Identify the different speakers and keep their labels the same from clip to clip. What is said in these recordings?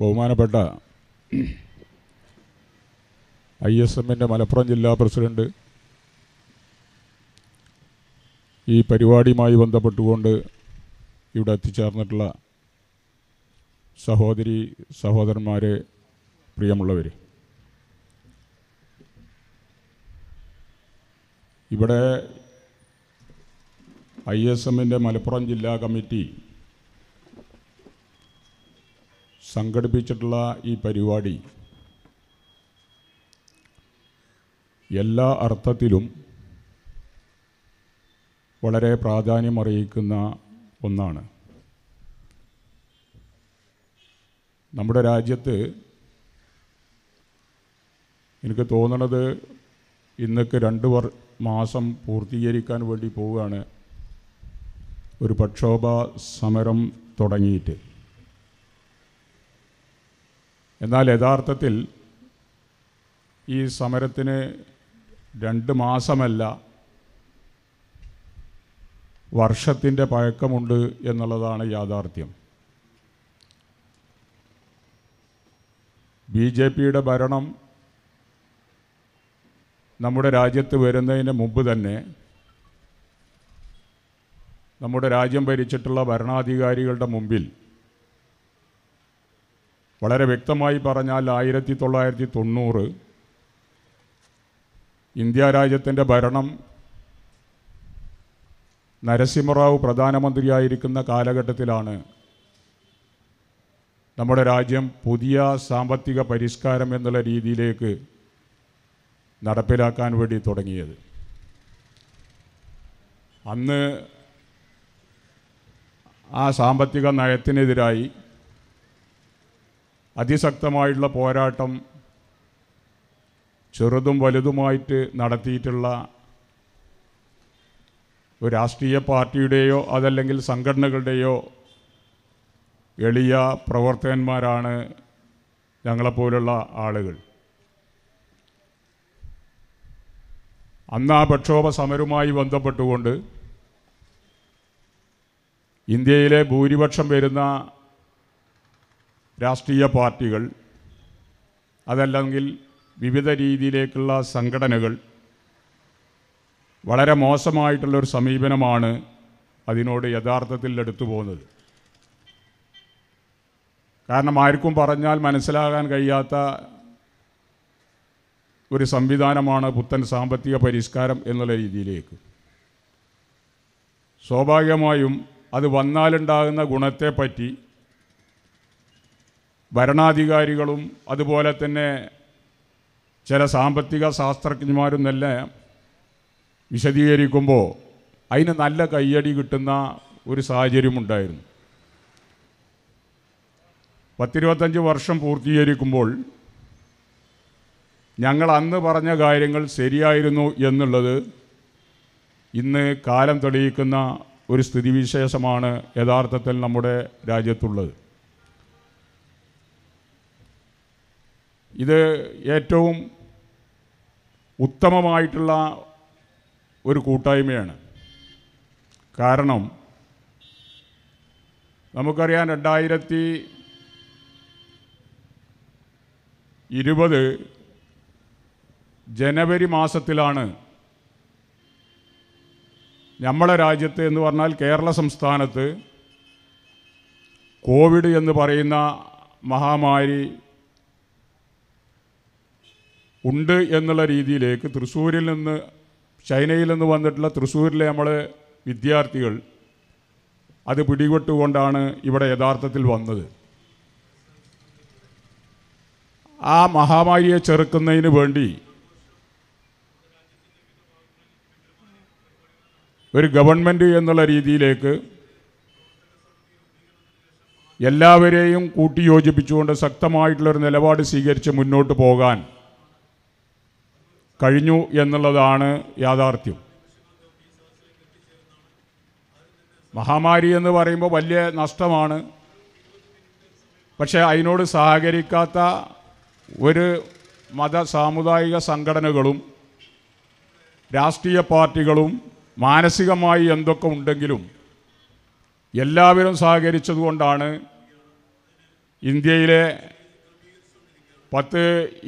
Speaker 1: ബഹുമാനപ്പെട്ട I S എമ്മിൻ്റെ മലപ്പുറം ജില്ലാ പ്രസിഡന്റ് ഈ പരിപാടിയുമായി ബന്ധപ്പെട്ടുകൊണ്ട് ഇവിടെ എത്തിച്ചേർന്നിട്ടുള്ള സഹോദരി സഹോദരന്മാരെ പ്രിയമുള്ളവർ ഇവിടെ ഐ എസ് എമ്മിൻ്റെ മലപ്പുറം ജില്ലാ കമ്മിറ്റി സംഘടിപ്പിച്ചിട്ടുള്ള ഈ പരിപാടി എല്ലാ അർത്ഥത്തിലും വളരെ പ്രാധാന്യമറിയിക്കുന്ന ഒന്നാണ് നമ്മുടെ രാജ്യത്ത് എനിക്ക് തോന്നണത് ഇന്നൊക്കെ രണ്ട് വർ മാസം പൂർത്തീകരിക്കാൻ വേണ്ടി പോവുകയാണ് ഒരു പ്രക്ഷോഭ സമരം തുടങ്ങിയിട്ട് എന്നാൽ യഥാർത്ഥത്തിൽ ഈ സമരത്തിന് രണ്ട് മാസമല്ല വർഷത്തിൻ്റെ പഴക്കമുണ്ട് എന്നുള്ളതാണ് യാഥാർത്ഥ്യം ബി ജെ പിയുടെ ഭരണം നമ്മുടെ രാജ്യത്ത് വരുന്നതിന് മുമ്പ് തന്നെ നമ്മുടെ രാജ്യം ഭരിച്ചിട്ടുള്ള ഭരണാധികാരികളുടെ മുമ്പിൽ വളരെ വ്യക്തമായി പറഞ്ഞാൽ ആയിരത്തി തൊള്ളായിരത്തി തൊണ്ണൂറ് ഇന്ത്യ രാജ്യത്തിൻ്റെ ഭരണം നരസിംഹറാവു പ്രധാനമന്ത്രിയായിരിക്കുന്ന കാലഘട്ടത്തിലാണ് നമ്മുടെ രാജ്യം പുതിയ സാമ്പത്തിക പരിഷ്കാരം എന്നുള്ള രീതിയിലേക്ക് നടപ്പിലാക്കാൻ വേണ്ടി തുടങ്ങിയത് അന്ന് ആ സാമ്പത്തിക നയത്തിനെതിരായി അതിശക്തമായിട്ടുള്ള പോരാട്ടം ചെറുതും വലുതുമായിട്ട് നടത്തിയിട്ടുള്ള ഒരു രാഷ്ട്രീയ പാർട്ടിയുടെയോ അതല്ലെങ്കിൽ സംഘടനകളുടെയോ എളിയ പ്രവർത്തകന്മാരാണ് ഞങ്ങളെപ്പോലുള്ള ആളുകൾ അന്ന് ആ പ്രക്ഷോഭ സമരവുമായി ബന്ധപ്പെട്ടുകൊണ്ട് ഇന്ത്യയിലെ ഭൂരിപക്ഷം വരുന്ന രാഷ്ട്രീയ പാർട്ടികൾ അതല്ലെങ്കിൽ വിവിധ രീതിയിലേക്കുള്ള സംഘടനകൾ വളരെ മോശമായിട്ടുള്ളൊരു സമീപനമാണ് അതിനോട് യഥാർത്ഥത്തിൽ എടുത്തു പോകുന്നത് കാരണം ആർക്കും പറഞ്ഞാൽ മനസ്സിലാകാൻ കഴിയാത്ത ഒരു സംവിധാനമാണ് പുത്തൻ സാമ്പത്തിക പരിഷ്കാരം എന്നുള്ള രീതിയിലേക്ക് സ്വാഭാവികമായും അത് വന്നാലുണ്ടാകുന്ന ഗുണത്തെപ്പറ്റി ഭരണാധികാരികളും അതുപോലെ തന്നെ ചില സാമ്പത്തിക ശാസ്ത്രജ്ഞന്മാരും എല്ലാം വിശദീകരിക്കുമ്പോൾ അതിന് നല്ല കയ്യടി കിട്ടുന്ന ഒരു സാഹചര്യമുണ്ടായിരുന്നു പത്തിരുപത്തഞ്ച് വർഷം പൂർത്തീകരിക്കുമ്പോൾ ഞങ്ങൾ അന്ന് പറഞ്ഞ കാര്യങ്ങൾ ശരിയായിരുന്നു എന്നുള്ളത് ഇന്ന് കാലം തെളിയിക്കുന്ന ഒരു സ്ഥിതിവിശേഷമാണ് യഥാർത്ഥത്തിൽ നമ്മുടെ രാജ്യത്തുള്ളത് ഇത് ഏറ്റവും ഉത്തമമായിട്ടുള്ള ഒരു കൂട്ടായ്മയാണ് കാരണം നമുക്കറിയാം രണ്ടായിരത്തി ഇരുപത് ജനുവരി മാസത്തിലാണ് നമ്മളെ രാജ്യത്ത് എന്ന് പറഞ്ഞാൽ കേരള സംസ്ഥാനത്ത് കോവിഡ് എന്ന് പറയുന്ന മഹാമാരി ഉണ്ട് എന്നുള്ള രീതിയിലേക്ക് തൃശ്ശൂരിൽ നിന്ന് ചൈനയിൽ നിന്ന് വന്നിട്ടുള്ള തൃശ്ശൂരിലെ നമ്മളെ വിദ്യാർത്ഥികൾ അത് പിടികൊട്ടുകൊണ്ടാണ് ഇവിടെ യഥാർത്ഥത്തിൽ വന്നത് ആ മഹാമാരിയെ ചെറുക്കുന്നതിന് വേണ്ടി ഒരു ഗവൺമെൻറ് എന്നുള്ള രീതിയിലേക്ക് എല്ലാവരെയും കൂട്ടിയോജിപ്പിച്ചുകൊണ്ട് ശക്തമായിട്ടുള്ളൊരു നിലപാട് സ്വീകരിച്ച് മുന്നോട്ട് പോകാൻ കഴിഞ്ഞു എന്നുള്ളതാണ് യാഥാർത്ഥ്യം മഹാമാരി എന്ന് പറയുമ്പോൾ വലിയ നഷ്ടമാണ് പക്ഷേ അതിനോട് സഹകരിക്കാത്ത ഒരു മത സാമുദായിക സംഘടനകളും രാഷ്ട്രീയ പാർട്ടികളും മാനസികമായി എന്തൊക്കെ ഉണ്ടെങ്കിലും എല്ലാവരും സഹകരിച്ചതുകൊണ്ടാണ് ഇന്ത്യയിലെ പത്ത്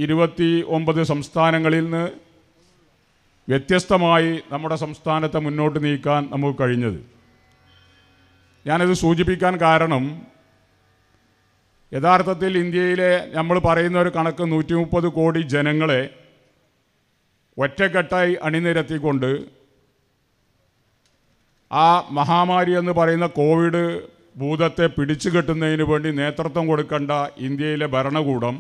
Speaker 1: ഇരുപത്തി ഒമ്പത് സംസ്ഥാനങ്ങളിൽ നിന്ന് വ്യത്യസ്തമായി നമ്മുടെ സംസ്ഥാനത്തെ മുന്നോട്ട് നീക്കാൻ നമുക്ക് കഴിഞ്ഞത് ഞാനത് സൂചിപ്പിക്കാൻ കാരണം യഥാർത്ഥത്തിൽ ഇന്ത്യയിലെ നമ്മൾ പറയുന്ന ഒരു കണക്ക് നൂറ്റി മുപ്പത് കോടി ജനങ്ങളെ ഒറ്റക്കെട്ടായി അണിനിരത്തിക്കൊണ്ട് ആ മഹാമാരി എന്ന് പറയുന്ന കോവിഡ് ഭൂതത്തെ പിടിച്ചു കെട്ടുന്നതിന് വേണ്ടി നേതൃത്വം കൊടുക്കേണ്ട ഇന്ത്യയിലെ ഭരണകൂടം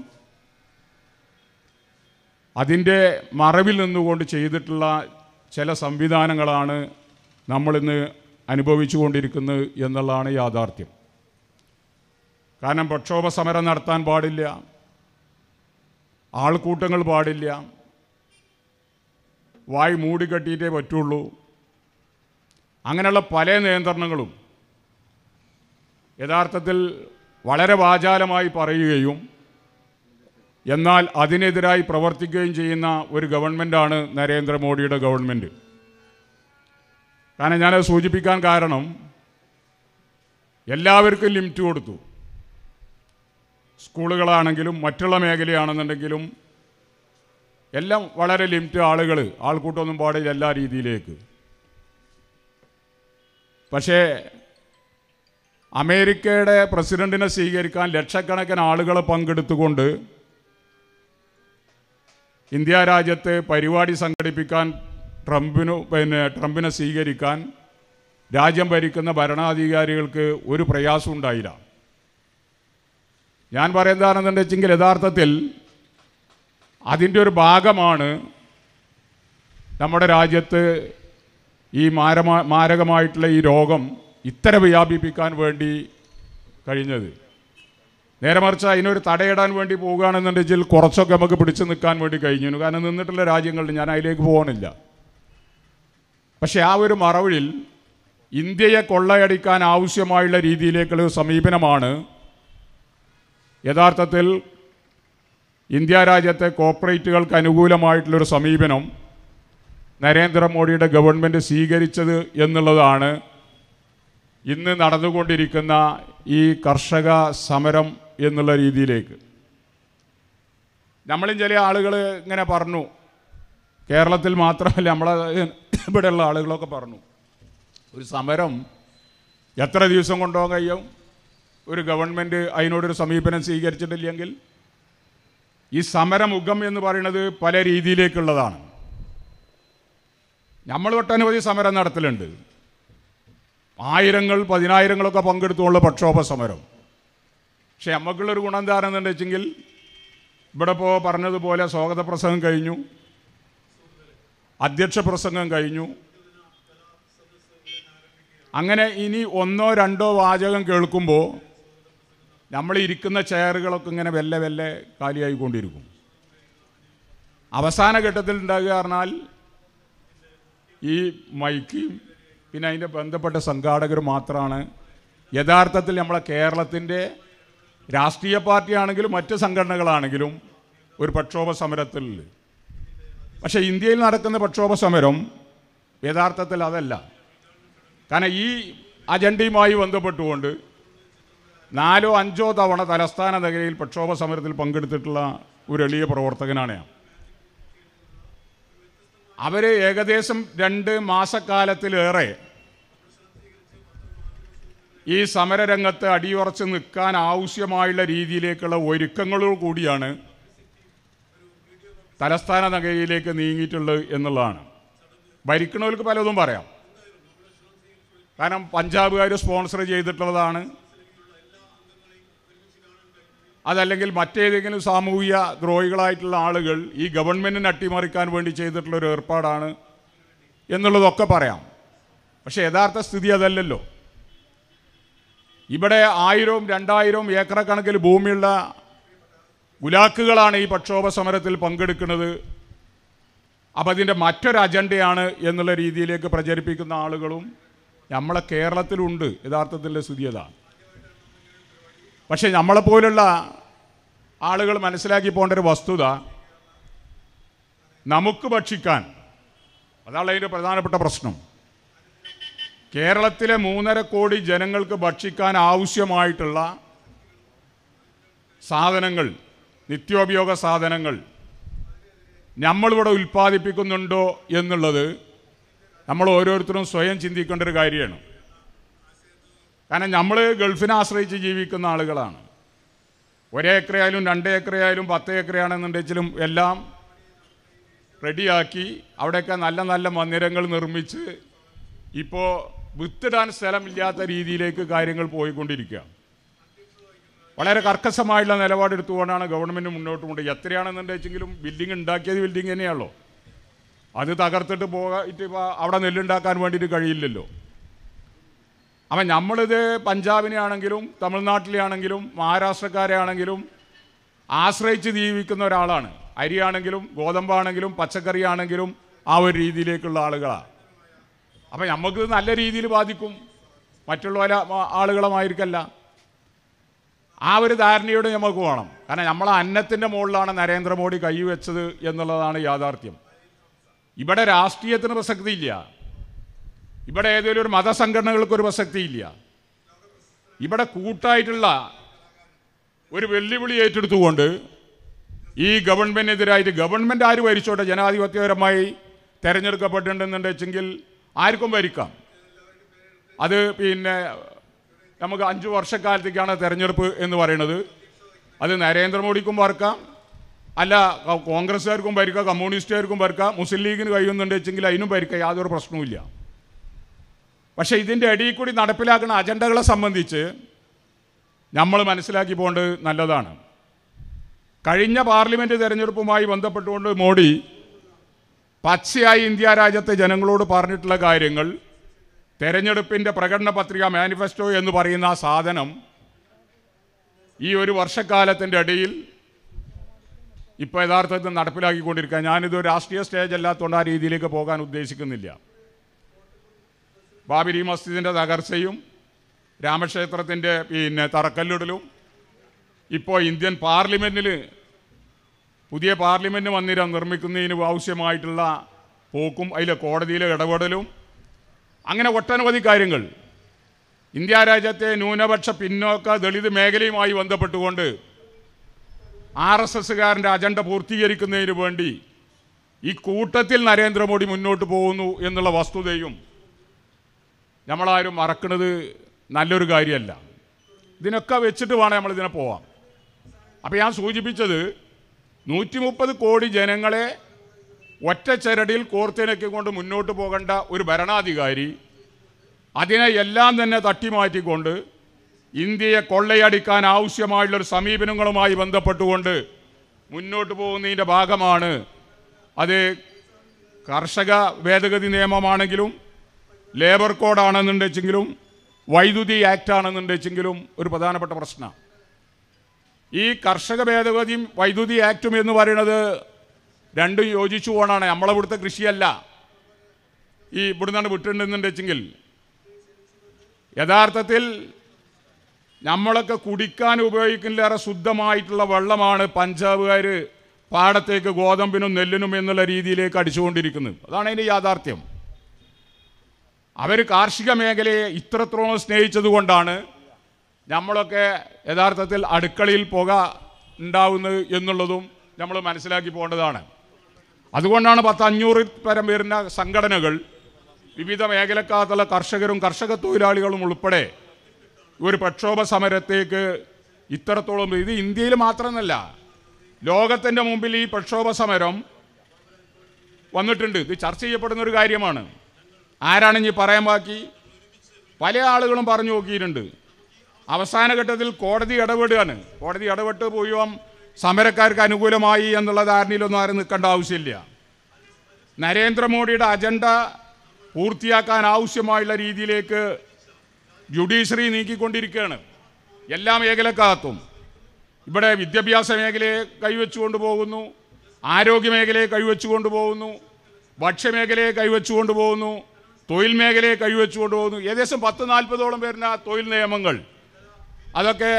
Speaker 1: അതിൻ്റെ മറവിൽ നിന്നുകൊണ്ട് ചെയ്തിട്ടുള്ള ചില സംവിധാനങ്ങളാണ് നമ്മളിന്ന് അനുഭവിച്ചു കൊണ്ടിരിക്കുന്നത് എന്നുള്ളതാണ് യാഥാർത്ഥ്യം കാരണം പ്രക്ഷോഭ സമരം നടത്താൻ പാടില്ല ആൾക്കൂട്ടങ്ങൾ പാടില്ല വായ് മൂടിക്കെട്ടിയിട്ടേ പറ്റുള്ളൂ അങ്ങനെയുള്ള പല നിയന്ത്രണങ്ങളും യഥാർത്ഥത്തിൽ വളരെ വാചാലമായി പറയുകയും എന്നാൽ അതിനെതിരായി പ്രവർത്തിക്കുകയും ചെയ്യുന്ന ഒരു ഗവൺമെൻറ്റാണ് നരേന്ദ്രമോദിയുടെ ഗവൺമെൻറ് കാരണം ഞാനത് സൂചിപ്പിക്കാൻ കാരണം എല്ലാവർക്കും ലിമിറ്റ് കൊടുത്തു സ്കൂളുകളാണെങ്കിലും മറ്റുള്ള മേഖലയാണെന്നുണ്ടെങ്കിലും എല്ലാം വളരെ ലിമിറ്റ് ആളുകൾ ആൾക്കൂട്ടമൊന്നും പാടില്ല എല്ലാ രീതിയിലേക്ക് പക്ഷേ അമേരിക്കയുടെ പ്രസിഡന്റിനെ സ്വീകരിക്കാൻ ലക്ഷക്കണക്കിന് ആളുകളെ പങ്കെടുത്തുകൊണ്ട് ഇന്ത്യ രാജ്യത്ത് പരിപാടി സംഘടിപ്പിക്കാൻ ട്രംപിനു പിന്നെ ട്രംപിനെ സ്വീകരിക്കാൻ രാജ്യം ഭരിക്കുന്ന ഭരണാധികാരികൾക്ക് ഒരു പ്രയാസം ഉണ്ടായില്ല ഞാൻ പറയുന്നതാണെന്നുണ്ട് വെച്ചെങ്കിൽ യഥാർത്ഥത്തിൽ അതിൻ്റെ ഒരു ഭാഗമാണ് നമ്മുടെ രാജ്യത്ത് ഈ മാരമാ മാരകമായിട്ടുള്ള ഈ രോഗം ഇത്ര വ്യാപിപ്പിക്കാൻ വേണ്ടി കഴിഞ്ഞത് നേരെ മറിച്ച് അതിനൊരു തടയിടാൻ വേണ്ടി പോവുകയാണെന്നുണ്ടെങ്കിൽ കുറച്ചൊക്കെ നമുക്ക് പിടിച്ചു നിൽക്കാൻ വേണ്ടി കഴിഞ്ഞു കാരണം നിന്നിട്ടുള്ള രാജ്യങ്ങളിൽ ഞാൻ അതിലേക്ക് പോകണില്ല പക്ഷേ ആ ഒരു മറവിൽ ഇന്ത്യയെ കൊള്ളയടിക്കാൻ ആവശ്യമായുള്ള രീതിയിലേക്കുള്ള സമീപനമാണ് യഥാർത്ഥത്തിൽ ഇന്ത്യ രാജ്യത്തെ കോപ്പറേറ്റുകൾക്ക് അനുകൂലമായിട്ടുള്ളൊരു സമീപനം നരേന്ദ്രമോദിയുടെ ഗവൺമെൻറ് സ്വീകരിച്ചത് എന്നുള്ളതാണ് ഇന്ന് നടന്നുകൊണ്ടിരിക്കുന്ന ഈ കർഷക സമരം എന്നുള്ള രീതിയിലേക്ക് നമ്മളും ചില ആളുകൾ ഇങ്ങനെ പറഞ്ഞു കേരളത്തിൽ മാത്രമല്ല നമ്മളെ ഇവിടെയുള്ള ആളുകളൊക്കെ പറഞ്ഞു ഒരു സമരം എത്ര ദിവസം കൊണ്ടുപോകാൻ കഴിയും ഒരു ഗവൺമെൻറ് അതിനോടൊരു സമീപനം സ്വീകരിച്ചിട്ടില്ലെങ്കിൽ ഈ സമരമുഖം എന്ന് പറയുന്നത് പല രീതിയിലേക്കുള്ളതാണ് നമ്മൾ ഒട്ടനവധി സമരം നടത്തലുണ്ട് ആയിരങ്ങൾ പതിനായിരങ്ങളൊക്കെ പങ്കെടുത്തുള്ള പ്രക്ഷോഭ സമരം പക്ഷെ നമുക്കുള്ളൊരു ഗുണം എന്താണെന്ന് വെച്ചെങ്കിൽ ഇവിടെ ഇപ്പോൾ പറഞ്ഞതുപോലെ സ്വാഗത പ്രസംഗം കഴിഞ്ഞു അധ്യക്ഷ പ്രസംഗം കഴിഞ്ഞു അങ്ങനെ ഇനി ഒന്നോ രണ്ടോ വാചകം കേൾക്കുമ്പോൾ നമ്മൾ ഇരിക്കുന്ന ചെയറുകളൊക്കെ ഇങ്ങനെ വെല്ലെ വെല്ലെ കാലിയായിക്കൊണ്ടിരിക്കും അവസാന ഘട്ടത്തിൽ ഉണ്ടാകുക പറഞ്ഞാൽ ഈ മൈക്ക് പിന്നെ അതിൻ്റെ ബന്ധപ്പെട്ട സംഘാടകർ മാത്രമാണ് യഥാർത്ഥത്തിൽ നമ്മളെ കേരളത്തിൻ്റെ രാഷ്ട്രീയ പാർട്ടിയാണെങ്കിലും മറ്റ് സംഘടനകളാണെങ്കിലും ഒരു പ്രക്ഷോഭ സമരത്തിൽ പക്ഷേ ഇന്ത്യയിൽ നടക്കുന്ന പ്രക്ഷോഭ സമരം യഥാർത്ഥത്തിൽ അതല്ല കാരണം ഈ അജണ്ടയുമായി ബന്ധപ്പെട്ടുകൊണ്ട് നാലോ അഞ്ചോ തവണ തലസ്ഥാന നഗരയിൽ പ്രക്ഷോഭ സമരത്തിൽ പങ്കെടുത്തിട്ടുള്ള ഒരു എളിയ പ്രവർത്തകനാണ് ഞാൻ അവർ ഏകദേശം രണ്ട് മാസക്കാലത്തിലേറെ ഈ സമരരംഗത്ത് അടിയുറച്ച് നിൽക്കാൻ ആവശ്യമായുള്ള രീതിയിലേക്കുള്ള ഒരുക്കങ്ങളോട് കൂടിയാണ് തലസ്ഥാന നഗരിയിലേക്ക് നീങ്ങിയിട്ടുള്ളത് എന്നുള്ളതാണ് ഭരിക്കണവർക്ക് പലതും പറയാം കാരണം പഞ്ചാബുകാർ സ്പോൺസർ ചെയ്തിട്ടുള്ളതാണ് അതല്ലെങ്കിൽ മറ്റേതെങ്കിലും സാമൂഹിക ദ്രോഹികളായിട്ടുള്ള ആളുകൾ ഈ ഗവൺമെൻറ്റിനെ അട്ടിമറിക്കാൻ വേണ്ടി ചെയ്തിട്ടുള്ള ഒരു ഏർപ്പാടാണ് എന്നുള്ളതൊക്കെ പറയാം പക്ഷേ യഥാർത്ഥ സ്ഥിതി അതല്ലല്ലോ ഇവിടെ ആയിരവും രണ്ടായിരവും ഏക്കറ കണക്കിൽ ഭൂമിയുള്ള ഗുലാക്കുകളാണ് ഈ പ്രക്ഷോഭ സമരത്തിൽ പങ്കെടുക്കുന്നത് അപ്പം അതിൻ്റെ മറ്റൊരു അജണ്ടയാണ് എന്നുള്ള രീതിയിലേക്ക് പ്രചരിപ്പിക്കുന്ന ആളുകളും നമ്മളെ കേരളത്തിലുണ്ട് യഥാർത്ഥത്തിൻ്റെ സ്ഥിതിയത പക്ഷേ നമ്മളെപ്പോലുള്ള ആളുകൾ മനസ്സിലാക്കി പോകേണ്ട ഒരു വസ്തുത നമുക്ക് ഭക്ഷിക്കാൻ അതാണ് അതിൻ്റെ പ്രധാനപ്പെട്ട പ്രശ്നം കേരളത്തിലെ മൂന്നര കോടി ജനങ്ങൾക്ക് ഭക്ഷിക്കാൻ ആവശ്യമായിട്ടുള്ള സാധനങ്ങൾ നിത്യോപയോഗ സാധനങ്ങൾ നമ്മളിവിടെ ഉൽപ്പാദിപ്പിക്കുന്നുണ്ടോ എന്നുള്ളത് നമ്മൾ ഓരോരുത്തരും സ്വയം ചിന്തിക്കേണ്ട ഒരു കാര്യമാണ് കാരണം നമ്മൾ ഗൾഫിനെ ആശ്രയിച്ച് ജീവിക്കുന്ന ആളുകളാണ് ഒരേ ഏക്കറയായാലും രണ്ട് ഏക്കറയായാലും പത്ത് ഏക്കറയാണെന്നുണ്ടെങ്കിലും എല്ലാം റെഡിയാക്കി അവിടെയൊക്കെ നല്ല നല്ല മന്ദിരങ്ങൾ നിർമ്മിച്ച് ഇപ്പോൾ വിത്തിടാൻ സ്ഥലമില്ലാത്ത രീതിയിലേക്ക് കാര്യങ്ങൾ പോയിക്കൊണ്ടിരിക്കുക വളരെ കർക്കശമായുള്ള നിലപാടെടുത്തുകൊണ്ടാണ് ഗവൺമെൻറ് മുന്നോട്ട് കൊണ്ട് എത്രയാണെന്നുണ്ട് വെച്ചെങ്കിലും ബിൽഡിംഗ് ഉണ്ടാക്കിയത് ബിൽഡിംഗ് തന്നെയാണല്ലോ അത് തകർത്തിട്ട് പോയിട്ട് ഇപ്പോൾ അവിടെ നെല്ലുണ്ടാക്കാൻ വേണ്ടിയിട്ട് കഴിയില്ലല്ലോ അപ്പം നമ്മളിത് പഞ്ചാബിനെ ആണെങ്കിലും തമിഴ്നാട്ടിലെ ആണെങ്കിലും മഹാരാഷ്ട്രക്കാരെ ആണെങ്കിലും ആശ്രയിച്ച് ജീവിക്കുന്ന ഒരാളാണ് അരിയാണെങ്കിലും ഗോതമ്പാണെങ്കിലും പച്ചക്കറി ആണെങ്കിലും ആ ഒരു രീതിയിലേക്കുള്ള ആളുകളാണ് അപ്പം നമുക്കിത് നല്ല രീതിയിൽ ബാധിക്കും മറ്റുള്ള ആളുകളുമായിരിക്കല്ല ആ ഒരു ധാരണയോട് നമുക്ക് വേണം കാരണം നമ്മളെ അന്നത്തിൻ്റെ മുകളിലാണ് നരേന്ദ്രമോദി കൈവച്ചത് എന്നുള്ളതാണ് യാഥാർത്ഥ്യം ഇവിടെ രാഷ്ട്രീയത്തിന് പ്രസക്തിയില്ല ഇവിടെ ഏതെങ്കിലും ഒരു മതസംഘടനകൾക്കൊരു പ്രസക്തിയില്ല ഇവിടെ കൂട്ടായിട്ടുള്ള ഒരു വെല്ലുവിളി ഏറ്റെടുത്തുകൊണ്ട് ഈ ഗവൺമെൻറ്റിനെതിരായിട്ട് ഗവൺമെൻറ് ആര് ഭരിച്ചോട്ടെ ജനാധിപത്യപരമായി തിരഞ്ഞെടുക്കപ്പെട്ടിട്ടുണ്ടെന്നുണ്ടെച്ചെങ്കിൽ ആർക്കും ഭരിക്കാം അത് പിന്നെ നമുക്ക് അഞ്ച് വർഷക്കാലത്തേക്കാണ് തെരഞ്ഞെടുപ്പ് എന്ന് പറയുന്നത് അത് നരേന്ദ്രമോദിക്കും വർക്കാം അല്ല കോൺഗ്രസ്സുകാർക്കും ഭരിക്കാം കമ്മ്യൂണിസ്റ്റുകാർക്കും ഭരിക്കുക മുസ്ലിം ലീഗിന് കഴിയുന്നുണ്ട് വെച്ചെങ്കിൽ അതിനും ഭരിക്കുക യാതൊരു പ്രശ്നവുമില്ല പക്ഷേ ഇതിൻ്റെ അടിയിൽ കൂടി നടപ്പിലാക്കുന്ന അജണ്ടകളെ സംബന്ധിച്ച് നമ്മൾ മനസ്സിലാക്കി പോകേണ്ടത് നല്ലതാണ് കഴിഞ്ഞ പാർലമെൻറ്റ് തെരഞ്ഞെടുപ്പുമായി ബന്ധപ്പെട്ടുകൊണ്ട് മോഡി പച്ചയായി ഇന്ത്യ രാജ്യത്തെ ജനങ്ങളോട് പറഞ്ഞിട്ടുള്ള കാര്യങ്ങൾ തെരഞ്ഞെടുപ്പിൻ്റെ പ്രകടന പത്രിക മാനിഫെസ്റ്റോ എന്ന് പറയുന്ന ആ സാധനം ഈ ഒരു വർഷക്കാലത്തിൻ്റെ ഇടയിൽ ഇപ്പോൾ യഥാർത്ഥത്തിൽ നടപ്പിലാക്കിക്കൊണ്ടിരിക്കുക ഞാനിത് രാഷ്ട്രീയ സ്റ്റേജ് അല്ലാത്തതുകൊണ്ട് ആ രീതിയിലേക്ക് പോകാൻ ഉദ്ദേശിക്കുന്നില്ല ബാബരി മസ്ജിദിൻ്റെ തകർച്ചയും രാമക്ഷേത്രത്തിൻ്റെ പിന്നെ തറക്കല്ലിടലും ഇപ്പോൾ ഇന്ത്യൻ പാർലമെൻറ്റിൽ പുതിയ പാർലമെൻറ്റ് മന്ദിരം നിർമ്മിക്കുന്നതിന് ആവശ്യമായിട്ടുള്ള പോക്കും അതിലെ കോടതിയിലെ ഇടപെടലും അങ്ങനെ ഒട്ടനവധി കാര്യങ്ങൾ ഇന്ത്യ രാജ്യത്തെ ന്യൂനപക്ഷ പിന്നോക്ക ദളിത് മേഖലയുമായി ബന്ധപ്പെട്ടുകൊണ്ട് ആർ എസ് എസ്സുകാരൻ്റെ അജണ്ട പൂർത്തീകരിക്കുന്നതിന് വേണ്ടി ഈ കൂട്ടത്തിൽ നരേന്ദ്രമോദി മുന്നോട്ട് പോകുന്നു എന്നുള്ള വസ്തുതയും നമ്മളാരും മറക്കുന്നത് നല്ലൊരു കാര്യമല്ല ഇതിനൊക്കെ വെച്ചിട്ട് വേണം നമ്മളിതിനെ പോവാം അപ്പോൾ ഞാൻ സൂചിപ്പിച്ചത് നൂറ്റി മുപ്പത് കോടി ജനങ്ങളെ ഒറ്റ ചരടിയിൽ കൊണ്ട് മുന്നോട്ട് പോകേണ്ട ഒരു ഭരണാധികാരി അതിനെ എല്ലാം തന്നെ തട്ടിമാറ്റിക്കൊണ്ട് ഇന്ത്യയെ കൊള്ളയടിക്കാൻ ആവശ്യമായുള്ള ഒരു സമീപനങ്ങളുമായി ബന്ധപ്പെട്ടുകൊണ്ട് മുന്നോട്ട് പോകുന്നതിൻ്റെ ഭാഗമാണ് അത് കർഷക ഭേദഗതി നിയമമാണെങ്കിലും ലേബർ കോഡാണെന്നുണ്ടെങ്കിലും വൈദ്യുതി ആക്ട് ആണെന്നുണ്ടെങ്കിലും ഒരു പ്രധാനപ്പെട്ട പ്രശ്നമാണ് ഈ കർഷക ഭേദഗതിയും വൈദ്യുതി ആക്റ്റും എന്ന് പറയുന്നത് രണ്ടും യോജിച്ചു പോകണമാണ് നമ്മളിവിടുത്തെ കൃഷിയല്ല ഈ ഇവിടുന്നാണ് വിട്ടിട്ടുണ്ടെന്നുണ്ടെച്ചെങ്കിൽ യഥാർത്ഥത്തിൽ നമ്മളൊക്കെ കുടിക്കാൻ ഉപയോഗിക്കുന്നതിലേറെ ശുദ്ധമായിട്ടുള്ള വെള്ളമാണ് പഞ്ചാബുകാർ പാടത്തേക്ക് ഗോതമ്പിനും നെല്ലിനും എന്നുള്ള രീതിയിലേക്ക് അടിച്ചുകൊണ്ടിരിക്കുന്നത് അതാണ് അതിൻ്റെ യാഥാർത്ഥ്യം അവർ കാർഷിക മേഖലയെ ഇത്രത്തോളം സ്നേഹിച്ചതുകൊണ്ടാണ് നമ്മളൊക്കെ യഥാർത്ഥത്തിൽ അടുക്കളയിൽ പുക ഉണ്ടാവുന്നത് എന്നുള്ളതും നമ്മൾ മനസ്സിലാക്കി പോകേണ്ടതാണ് അതുകൊണ്ടാണ് പത്തഞ്ഞൂറിൽ പരം വരുന്ന സംഘടനകൾ വിവിധ മേഖലക്കാർക്കുള്ള കർഷകരും കർഷക തൊഴിലാളികളും ഉൾപ്പെടെ ഒരു പ്രക്ഷോഭ സമരത്തേക്ക് ഇത്രത്തോളം ഇത് ഇന്ത്യയിൽ മാത്രമെന്നല്ല ലോകത്തിൻ്റെ മുമ്പിൽ ഈ പ്രക്ഷോഭ സമരം വന്നിട്ടുണ്ട് ഇത് ചർച്ച ചെയ്യപ്പെടുന്ന ഒരു കാര്യമാണ് ആരാണെങ്കിൽ പറയാൻ ബാക്കി പല ആളുകളും പറഞ്ഞു നോക്കിയിട്ടുണ്ട് അവസാന ഘട്ടത്തിൽ കോടതി ഇടപെടുകയാണ് കോടതി ഇടപെട്ട് പോയും സമരക്കാർക്ക് അനുകൂലമായി എന്നുള്ള ധാരണയിലൊന്നും ആരും നിൽക്കേണ്ട ആവശ്യമില്ല നരേന്ദ്രമോദിയുടെ അജണ്ട പൂർത്തിയാക്കാൻ ആവശ്യമായുള്ള രീതിയിലേക്ക് ജുഡീഷ്യറി നീക്കിക്കൊണ്ടിരിക്കുകയാണ് എല്ലാ മേഖലക്കകത്തും ഇവിടെ വിദ്യാഭ്യാസ മേഖലയെ കൈവച്ചു പോകുന്നു ആരോഗ്യ മേഖലയെ കൈവച്ചുകൊണ്ട് പോകുന്നു ഭക്ഷ്യമേഖലയെ കൈവച്ചു പോകുന്നു തൊഴിൽ മേഖലയെ കൈവച്ചു പോകുന്നു ഏകദേശം പത്ത് നാൽപ്പതോളം വരുന്ന തൊഴിൽ നിയമങ്ങൾ അതൊക്കെ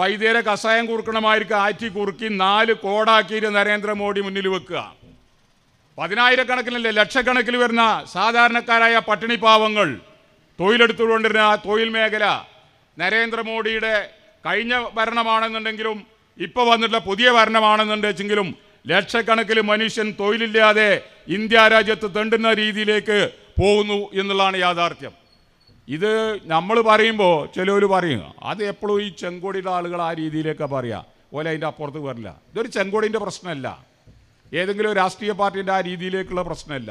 Speaker 1: വൈദ്യരെ കഷായം കുറുക്കണമായിരിക്കും ആറ്റി കുറുക്കി നാല് കോടാക്കിയിട്ട് നരേന്ദ്രമോദി മുന്നിൽ വെക്കുക പതിനായിരക്കണക്കിനല്ലേ ലക്ഷക്കണക്കിൽ വരുന്ന സാധാരണക്കാരായ പട്ടിണി പാവങ്ങൾ തൊഴിലെടുത്തുകൊണ്ടിരുന്ന തൊഴിൽ മേഖല നരേന്ദ്രമോദിയുടെ കഴിഞ്ഞ ഭരണമാണെന്നുണ്ടെങ്കിലും ഇപ്പോൾ വന്നിട്ടുള്ള പുതിയ ഭരണമാണെന്നുണ്ടെങ്കിലും ലക്ഷക്കണക്കിൽ മനുഷ്യൻ തൊഴിലില്ലാതെ ഇന്ത്യ രാജ്യത്ത് തെണ്ടുന്ന രീതിയിലേക്ക് പോകുന്നു എന്നുള്ളതാണ് യാഥാർത്ഥ്യം ഇത് നമ്മൾ പറയുമ്പോൾ ചിലവർ പറയും അത് എപ്പോഴും ഈ ചെങ്കോടിയുടെ ആളുകൾ ആ രീതിയിലൊക്കെ പറയാം ഓല അതിൻ്റെ അപ്പുറത്ത് വരില്ല ഇതൊരു ചെങ്കോടിൻ്റെ പ്രശ്നമല്ല ഏതെങ്കിലും രാഷ്ട്രീയ പാർട്ടിൻ്റെ ആ രീതിയിലേക്കുള്ള പ്രശ്നമല്ല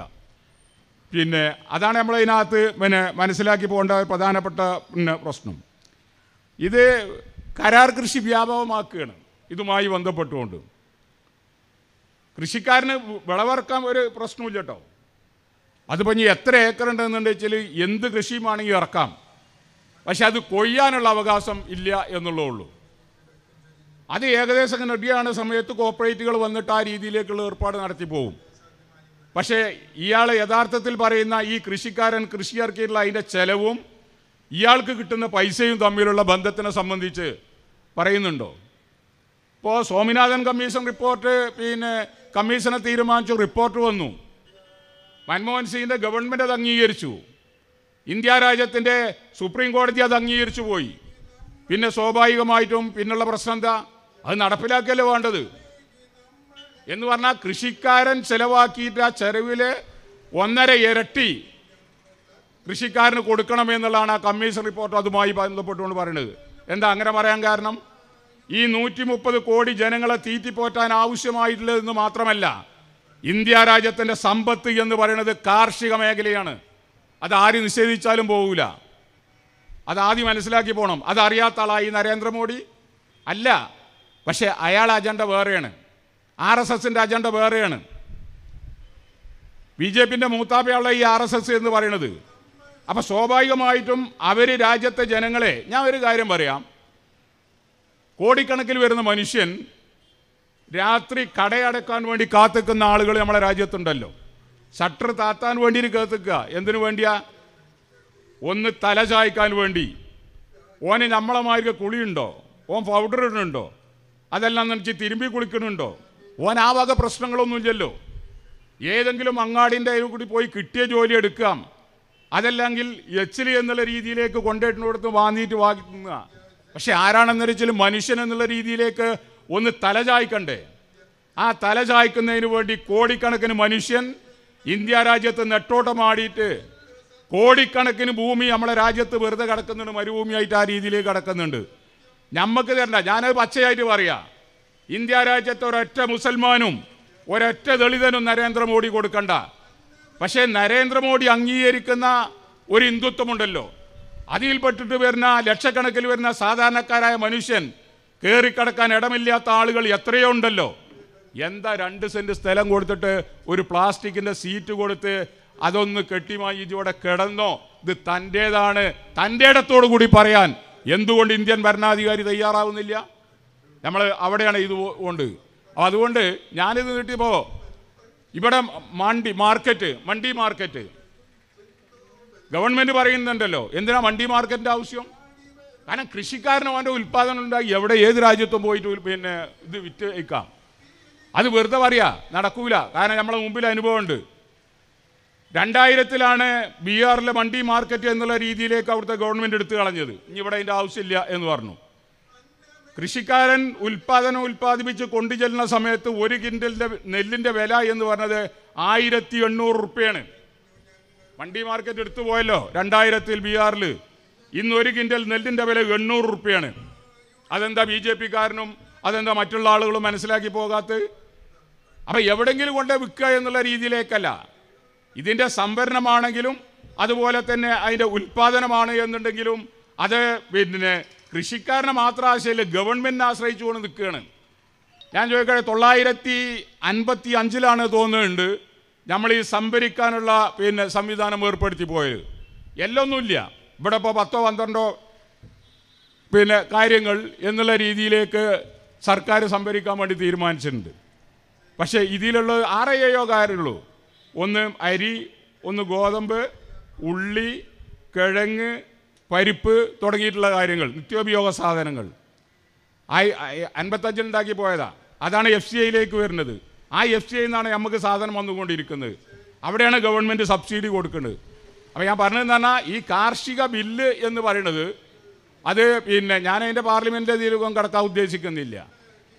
Speaker 1: പിന്നെ അതാണ് നമ്മളതിനകത്ത് പിന്നെ മനസ്സിലാക്കി പോകേണ്ട പ്രധാനപ്പെട്ട പിന്നെ പ്രശ്നം ഇത് കരാർ കൃഷി വ്യാപകമാക്കുകയാണ് ഇതുമായി ബന്ധപ്പെട്ടുകൊണ്ട് കൃഷിക്കാരന് വിളവിറക്കാൻ ഒരു പ്രശ്നമില്ല കേട്ടോ അതിപ്പോൾ ഇനി എത്ര ഏക്കർ ഉണ്ടെന്നുണ്ടെന്ന് വെച്ചാൽ എന്ത് വേണമെങ്കിൽ ഇറക്കാം പക്ഷെ അത് കൊയ്യാനുള്ള അവകാശം ഇല്ല എന്നുള്ളേ അത് ഏകദേശം റെഡിയാണ് സമയത്ത് കോപ്പറേറ്റുകൾ വന്നിട്ട് ആ രീതിയിലേക്കുള്ള ഏർപ്പാട് നടത്തി പോകും പക്ഷേ ഇയാൾ യഥാർത്ഥത്തിൽ പറയുന്ന ഈ കൃഷിക്കാരൻ കൃഷി ഇറക്കിയിട്ടുള്ള അതിൻ്റെ ചെലവും ഇയാൾക്ക് കിട്ടുന്ന പൈസയും തമ്മിലുള്ള ബന്ധത്തിനെ സംബന്ധിച്ച് പറയുന്നുണ്ടോ ഇപ്പോൾ സ്വാമിനാഥൻ കമ്മീഷൻ റിപ്പോർട്ട് പിന്നെ കമ്മീഷനെ തീരുമാനിച്ചു റിപ്പോർട്ട് വന്നു മൻമോഹൻ സിംഗിൻ്റെ ഗവൺമെൻറ് അത് അംഗീകരിച്ചു ഇന്ത്യ രാജ്യത്തിൻ്റെ സുപ്രീം കോടതി അത് അംഗീകരിച്ചു പോയി പിന്നെ സ്വാഭാവികമായിട്ടും പിന്നുള്ള പ്രശ്നം എന്താ അത് നടപ്പിലാക്കിയല്ലോ വേണ്ടത് എന്ന് പറഞ്ഞാൽ കൃഷിക്കാരൻ ചെലവാക്കിയിട്ട് ആ ചെലവിലെ ഒന്നര ഇരട്ടി കൃഷിക്കാരന് കൊടുക്കണമെന്നുള്ളതാണ് ആ കമ്മീഷൻ റിപ്പോർട്ട് അതുമായി ബന്ധപ്പെട്ടുകൊണ്ട് പറയുന്നത് എന്താ അങ്ങനെ പറയാൻ കാരണം ഈ നൂറ്റി മുപ്പത് കോടി ജനങ്ങളെ തീറ്റിപ്പോറ്റാൻ ആവശ്യമായിട്ടുള്ളതെന്ന് മാത്രമല്ല ഇന്ത്യ രാജ്യത്തിൻ്റെ സമ്പത്ത് എന്ന് പറയുന്നത് കാർഷിക മേഖലയാണ് അത് ആര് നിഷേധിച്ചാലും പോകില്ല അത് ആദ്യം മനസ്സിലാക്കി പോകണം അതറിയാത്ത ആളായി നരേന്ദ്രമോദി അല്ല പക്ഷേ അയാൾ അജണ്ട വേറെയാണ് ആർ എസ് എസിൻ്റെ അജണ്ട വേറെയാണ് ബി ജെ പിൻ്റെ മൂത്താപ്പയുള്ള ഈ ആർ എസ് എസ് എന്ന് പറയുന്നത് അപ്പോൾ സ്വാഭാവികമായിട്ടും അവർ രാജ്യത്തെ ജനങ്ങളെ ഞാൻ ഒരു കാര്യം പറയാം കോടിക്കണക്കിൽ വരുന്ന മനുഷ്യൻ രാത്രി കടയടക്കാൻ വേണ്ടി കാത്തുക്കുന്ന ആളുകൾ നമ്മളെ രാജ്യത്തുണ്ടല്ലോ ഷട്ടർ താത്താൻ വേണ്ടി കേത്തുക്കുക എന്തിനു വേണ്ടിയാ ഒന്ന് തല ചായ്ക്കാൻ വേണ്ടി ഓന് മാതിരി കുളിയുണ്ടോ ഓൻ പൗഡർ ഇടുന്നുണ്ടോ അതെല്ലാം നനച്ച് തിരുമ്പി കുളിക്കുന്നുണ്ടോ ഓൻ ആ വക പ്രശ്നങ്ങളൊന്നുമില്ലല്ലോ ഏതെങ്കിലും അങ്ങാടിൻ്റെ അതിൽ കൂടി പോയി കിട്ടിയ ജോലി എടുക്കാം അതല്ലെങ്കിൽ എച്ചിലി എന്നുള്ള രീതിയിലേക്ക് കൊണ്ടേട്ടിനോടത്ത് വാങ്ങിയിട്ട് വാങ്ങുക പക്ഷെ വെച്ചാൽ മനുഷ്യൻ എന്നുള്ള രീതിയിലേക്ക് ഒന്ന് തലചായ്ക്കണ്ടേ ആ തലചായ്ക്കുന്നതിന് വേണ്ടി കോടിക്കണക്കിന് മനുഷ്യൻ ഇന്ത്യ രാജ്യത്ത് നെട്ടോട്ടമാടിയിട്ട് കോടിക്കണക്കിന് ഭൂമി നമ്മളെ രാജ്യത്ത് വെറുതെ കിടക്കുന്നുണ്ട് മരുഭൂമിയായിട്ട് ആ രീതിയിലേക്ക് കിടക്കുന്നുണ്ട് നമുക്ക് തരണ്ട ഞാനത് പച്ചയായിട്ട് പറയാം ഇന്ത്യ രാജ്യത്തെ ഒരൊറ്റ മുസൽമാനും ഒരൊറ്റ ദളിതനും നരേന്ദ്രമോദി കൊടുക്കണ്ട പക്ഷേ നരേന്ദ്രമോദി അംഗീകരിക്കുന്ന ഒരു ഹിന്ദുത്വമുണ്ടല്ലോ അതിൽപ്പെട്ടിട്ട് വരുന്ന ലക്ഷക്കണക്കിൽ വരുന്ന സാധാരണക്കാരായ മനുഷ്യൻ കയറിക്കടക്കാൻ ഇടമില്ലാത്ത ആളുകൾ എത്രയോ ഉണ്ടല്ലോ എന്താ രണ്ട് സെൻറ്റ് സ്ഥലം കൊടുത്തിട്ട് ഒരു പ്ലാസ്റ്റിക്കിൻ്റെ സീറ്റ് കൊടുത്ത് അതൊന്ന് കെട്ടിമായി ഇതിവിടെ കിടന്നോ ഇത് തൻ്റേതാണ് തൻ്റെ ഇടത്തോടു കൂടി പറയാൻ എന്തുകൊണ്ട് ഇന്ത്യൻ ഭരണാധികാരി തയ്യാറാവുന്നില്ല നമ്മൾ അവിടെയാണ് ഇത് കൊണ്ട് അതുകൊണ്ട് ഞാനിത് നീട്ടിയപ്പോൾ ഇവിടെ മണ്ടി മാർക്കറ്റ് മണ്ടി മാർക്കറ്റ് ഗവൺമെൻറ് പറയുന്നുണ്ടല്ലോ എന്തിനാ മണ്ടി മാർക്കറ്റിൻ്റെ ആവശ്യം കാരണം കൃഷിക്കാരനും അവൻ്റെ ഉൽപ്പാദനം ഉണ്ടാക്കി എവിടെ ഏത് രാജ്യത്തും പോയിട്ട് പിന്നെ ഇത് വിറ്റ് വയ്ക്കാം അത് വെറുതെ പറയാ നടക്കൂല കാരണം നമ്മളെ മുമ്പിൽ അനുഭവമുണ്ട് രണ്ടായിരത്തിലാണ് ബീഹാറിലെ മണ്ടി മാർക്കറ്റ് എന്നുള്ള രീതിയിലേക്ക് അവിടുത്തെ ഗവൺമെൻറ് എടുത്തു കളഞ്ഞത് ഇനി ഇവിടെ അതിൻ്റെ ആവശ്യമില്ല എന്ന് പറഞ്ഞു കൃഷിക്കാരൻ ഉൽപ്പാദനം ഉൽപ്പാദിപ്പിച്ച് കൊണ്ടു ചെല്ലുന്ന സമയത്ത് ഒരു കിൻഡലിൻ്റെ നെല്ലിൻ്റെ വില എന്ന് പറഞ്ഞത് ആയിരത്തി എണ്ണൂറ് റുപ്യാണ് വണ്ടി മാർക്കറ്റ് എടുത്തു പോയല്ലോ രണ്ടായിരത്തിൽ ബീഹാറിൽ ഇന്ന് ഒരു കിൻഡൽ നെല്ലിൻ്റെ വില എണ്ണൂറ് റുപ്യാണ് അതെന്താ ബി ജെ പിക്കാരനും അതെന്താ മറ്റുള്ള ആളുകളും മനസ്സിലാക്കി പോകാത്ത അപ്പം എവിടെങ്കിലും കൊണ്ട് വിൽക്കുക എന്നുള്ള രീതിയിലേക്കല്ല ഇതിൻ്റെ സംഭരണമാണെങ്കിലും അതുപോലെ തന്നെ അതിൻ്റെ ഉൽപ്പാദനമാണ് എന്നുണ്ടെങ്കിലും അത് പിന്നെ കൃഷിക്കാരനെ മാത്രം ആശയമില്ല ഗവൺമെൻറ്റിനെ കൊണ്ട് നിൽക്കുകയാണ് ഞാൻ ചോദിക്കട്ടെ തൊള്ളായിരത്തി അൻപത്തി അഞ്ചിലാണ് തോന്നുന്നുണ്ട് നമ്മൾ ഈ സംഭരിക്കാനുള്ള പിന്നെ സംവിധാനം ഏർപ്പെടുത്തി പോയത് എല്ലൊന്നുമില്ല ഇവിടെ ഇപ്പോൾ പത്തോ പന്ത്രണ്ടോ പിന്നെ കാര്യങ്ങൾ എന്നുള്ള രീതിയിലേക്ക് സർക്കാർ സംഭരിക്കാൻ വേണ്ടി തീരുമാനിച്ചിട്ടുണ്ട് പക്ഷേ ഇതിലുള്ള ആറ് ഏഴോ ഒന്ന് അരി ഒന്ന് ഗോതമ്പ് ഉള്ളി കിഴങ്ങ് പരിപ്പ് തുടങ്ങിയിട്ടുള്ള കാര്യങ്ങൾ നിത്യോപയോഗ സാധനങ്ങൾ ഉണ്ടാക്കി പോയതാ അതാണ് എഫ് സി ഐയിലേക്ക് വരുന്നത് ആ എഫ് സി ഐ നിന്നാണ് നമുക്ക് സാധനം വന്നുകൊണ്ടിരിക്കുന്നത് അവിടെയാണ് ഗവൺമെൻറ് സബ്സിഡി കൊടുക്കുന്നത് അപ്പോൾ ഞാൻ പറഞ്ഞതെന്ന് പറഞ്ഞാൽ ഈ കാർഷിക ബില്ല് എന്ന് പറയുന്നത് അത് പിന്നെ ഞാൻ അതിൻ്റെ പാർലമെൻറ്റ് തീരുവം കടക്കാൻ ഉദ്ദേശിക്കുന്നില്ല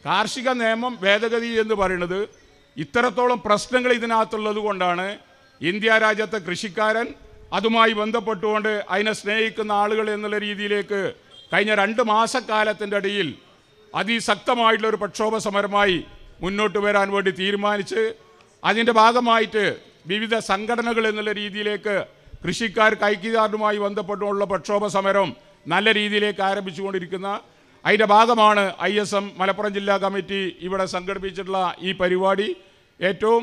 Speaker 1: കാർഷിക നിയമം ഭേദഗതി എന്ന് പറയുന്നത് ഇത്തരത്തോളം പ്രശ്നങ്ങൾ ഇതിനകത്തുള്ളത് കൊണ്ടാണ് ഇന്ത്യ രാജ്യത്തെ കൃഷിക്കാരൻ അതുമായി ബന്ധപ്പെട്ടുകൊണ്ട് അതിനെ സ്നേഹിക്കുന്ന ആളുകൾ എന്നുള്ള രീതിയിലേക്ക് കഴിഞ്ഞ രണ്ട് മാസക്കാലത്തിൻ്റെ ഇടയിൽ അതിശക്തമായിട്ടുള്ളൊരു പ്രക്ഷോഭ സമരമായി മുന്നോട്ട് വരാൻ വേണ്ടി തീരുമാനിച്ച് അതിൻ്റെ ഭാഗമായിട്ട് വിവിധ സംഘടനകൾ എന്നുള്ള രീതിയിലേക്ക് കൃഷിക്കാർ കൈക്കിതാറുമായി ബന്ധപ്പെട്ടുള്ള പ്രക്ഷോഭ സമരം നല്ല രീതിയിലേക്ക് ആരംഭിച്ചുകൊണ്ടിരിക്കുന്ന അതിൻ്റെ ഭാഗമാണ് ഐ എസ് എം മലപ്പുറം ജില്ലാ കമ്മിറ്റി ഇവിടെ സംഘടിപ്പിച്ചിട്ടുള്ള ഈ പരിപാടി ഏറ്റവും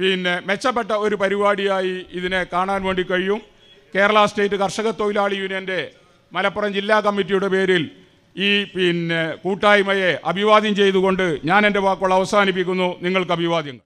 Speaker 1: പിന്നെ മെച്ചപ്പെട്ട ഒരു പരിപാടിയായി ഇതിനെ കാണാൻ വേണ്ടി കഴിയും കേരള സ്റ്റേറ്റ് കർഷക തൊഴിലാളി യൂണിയൻ്റെ മലപ്പുറം ജില്ലാ കമ്മിറ്റിയുടെ പേരിൽ ഈ പിന്നെ കൂട്ടായ്മയെ അഭിവാദ്യം ചെയ്തുകൊണ്ട് ഞാൻ എൻ്റെ വാക്കുകൾ അവസാനിപ്പിക്കുന്നു നിങ്ങൾക്ക് അഭിവാദ്യങ്ങൾ